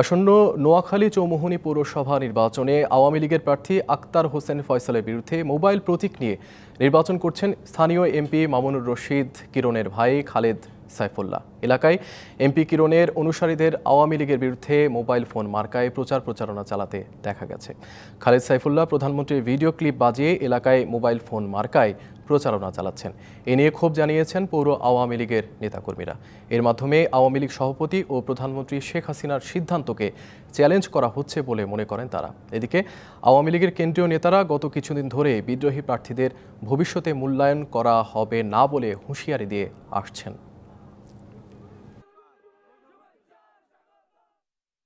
আসন্ন নোয়াখালী চৌমোহনী পৌরসভা নির্বাচনে আওয়ামী লীগের প্রার্থী আক্তার হোসেন ফয়সালের বিরুদ্ধে মোবাইল প্রতীক নিয়ে নির্বাচন করছেন স্থানীয় এমপি মামুনুর রশিদ কিরণের ভাই খালেদ সাইফুল্লাহ এলাকায় এমপি কিরণের অনুসারীদের আওয়ামী লীগের বিরুদ্ধে মোবাইল ফোন মার্কায় প্রচার প্রচারণা চালাতে দেখা গেছে খালেদ সাইফুল্লাহ প্রধানমন্ত্রীর ভিডিও ক্লিপ বাজিয়ে এলাকায় মোবাইল ফোন মার্কায় প্রচারণা চালাচ্ছেন এ নিয়ে ক্ষোভ জানিয়েছেন পৌর আওয়ামী লীগের নেতাকর্মীরা এর মাধ্যমে আওয়ামী লীগ সভাপতি ও প্রধানমন্ত্রী শেখ হাসিনার সিদ্ধান্তকে চ্যালেঞ্জ করা হচ্ছে বলে মনে করেন তারা এদিকে আওয়ামী লীগের কেন্দ্রীয় নেতারা গত কিছুদিন ধরে বিদ্রোহী প্রার্থীদের ভবিষ্যতে মূল্যায়ন করা হবে না বলে হুঁশিয়ারি দিয়ে আসছেন